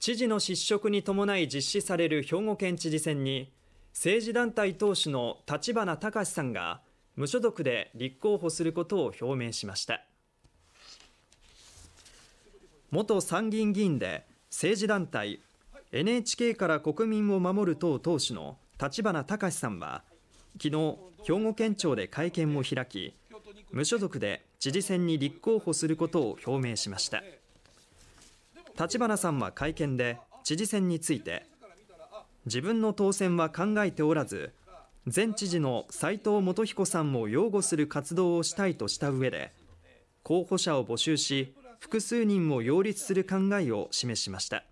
知事の失職に伴い実施される兵庫県知事選に政治団体党首の立花隆さんが無所属で立候補することを表明しました元参議院議員で政治団体 NHK から国民を守る党党首の立花隆さんは昨日兵庫県庁で会見を開き無所属で知事選に立候補することを表明しました。立花さんは会見で知事選について自分の当選は考えておらず前知事の斉藤元彦さんを擁護する活動をしたいとした上で候補者を募集し複数人を擁立する考えを示しました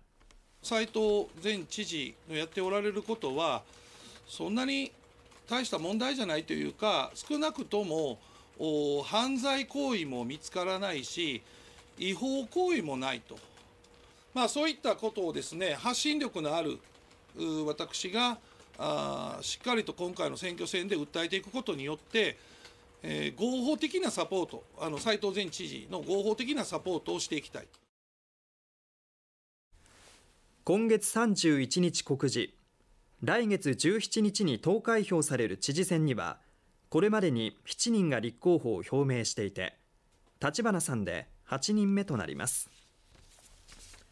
斉藤前知事のやっておられることはそんなに大した問題じゃないというか少なくとも犯罪行為も見つからないし違法行為もないとまあ、そういったことをですね発信力のある私があしっかりと今回の選挙戦で訴えていくことによって、えー、合法的なサポートあの斉藤前知事の合法的なサポートをしていきたい今月31日告示来月17日に投開票される知事選にはこれまでに7人が立候補を表明していて立花さんで8人目となります。